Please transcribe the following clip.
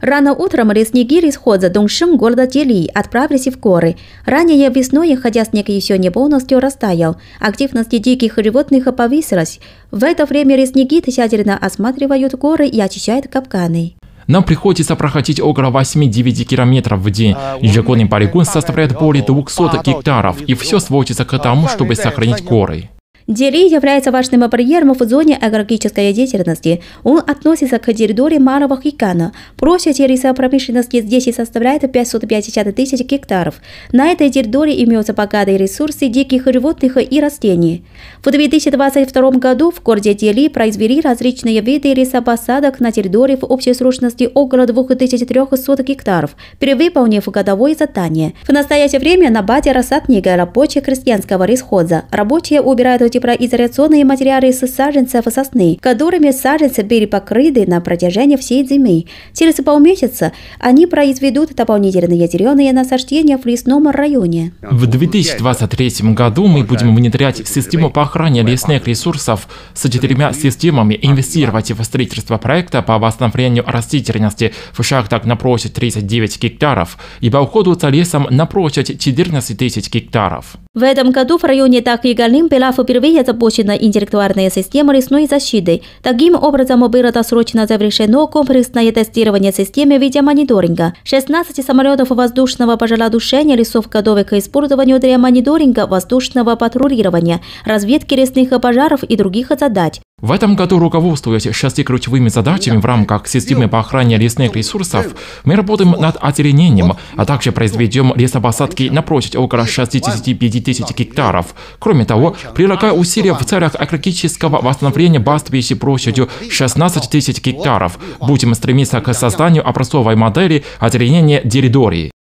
Рано утром леснигири с за Дунгшим города Дели отправились в горы. Ранее весной, хотя снег еще не полностью растаял, активность диких животных повысилась. В это время лесники тщательно осматривают горы и очищают капканы. Нам приходится проходить около 8-9 километров в день. Ежегодный полигон составляет более 200 гектаров, и все сводится к тому, чтобы сохранить горы. Дели является важным барьером в зоне агрологической деятельности. Он относится к территории Малого Хикана. Площадь промышленности здесь составляет 550 тысяч гектаров. На этой территории имеются богатые ресурсы диких животных и растений. В 2022 году в городе Дели произвели различные виды лесопосадок на территории в общей срочности около 2300 гектаров, перевыполнив годовое задание. В настоящее время на базе рассадника рабочие крестьянского лесхоза рабочие убирают сути про изоляционные материалы из саженцев сосны, которыми саженцы были покрыты на протяжении всей зимы. Через полмесяца они произведут дополнительные зеленые насаждения в лесном районе. В 2023 году мы будем внедрять систему по охране лесных ресурсов с четырьмя системами, инвестировать в строительство проекта по восстановлению растительности в шахтах на площадь 39 гектаров и по уходу за лесом на площадь 14 тысяч гектаров. В этом году в районе Такигалин была впервые запущена интеллектуальная система лесной защиты. Таким образом, было досрочно завершено комплексное тестирование системы видеомониторинга. 16 самолетов воздушного пожаротушения лесов готовы к использованию для мониторинга воздушного патрулирования, разведки лесных пожаров и других задач. В этом году, руководствуясь шести ключевыми задачами в рамках системы по охране лесных ресурсов, мы работаем над озеленением, а также произведем лесопосадки на площадь около 65 тысяч гектаров. Кроме того, прилагая усилия в целях экологического восстановления бастбищи площадью 16 тысяч гектаров, будем стремиться к созданию образцовой модели озеленения территории.